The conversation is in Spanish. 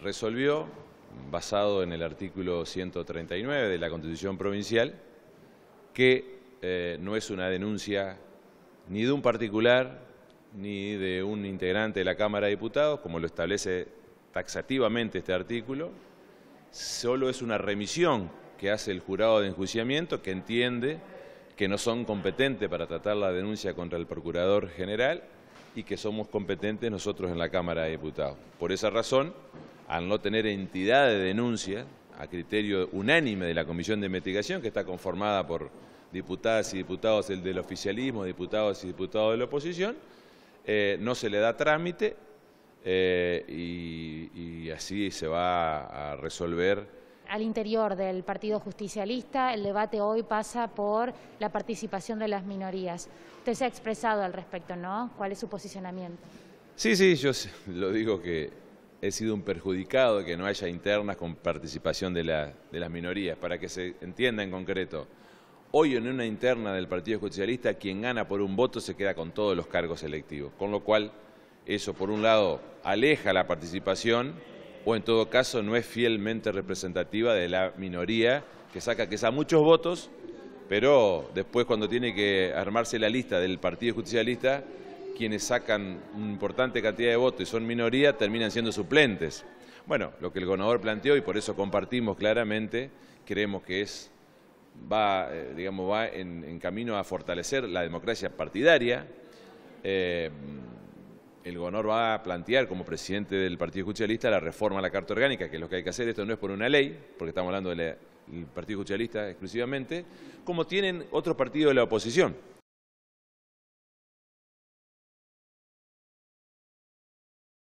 resolvió, basado en el artículo 139 de la Constitución Provincial, que eh, no es una denuncia ni de un particular ni de un integrante de la Cámara de Diputados, como lo establece taxativamente este artículo, solo es una remisión que hace el jurado de enjuiciamiento que entiende que no son competentes para tratar la denuncia contra el Procurador General y que somos competentes nosotros en la Cámara de Diputados. Por esa razón, al no tener entidad de denuncia, a criterio unánime de la Comisión de Investigación, que está conformada por diputadas y diputados del, oficialismo, diputados y diputados de la oposición, eh, no se le da trámite eh, y así se va a resolver al interior del Partido Justicialista, el debate hoy pasa por la participación de las minorías. Usted se ha expresado al respecto, ¿no? ¿Cuál es su posicionamiento? Sí, sí, yo lo digo que he sido un perjudicado que no haya internas con participación de, de, las minorías. Para que se entienda en concreto, hoy en una interna del Partido Justicialista, quien gana por un voto se queda con todos los cargos electivos. Con lo cual, eso por un lado aleja la participación o en todo caso no es fielmente representativa de la minoría que saca quizá muchos votos, pero después cuando tiene que armarse la lista del Partido Justicialista quienes sacan una importante cantidad de votos y son minoría terminan siendo suplentes. Bueno, lo que el gobernador planteó y por eso compartimos claramente, creemos que es va, eh, digamos, va en, camino a fortalecer la democracia partidaria. Eh, el gobernador va a plantear como presidente del Partido Justicialista la reforma a la Carta Orgánica, que es lo que hay que hacer, esto no es por una ley, porque estamos hablando del Partido Justicialista exclusivamente, como tienen otros partidos de la oposición.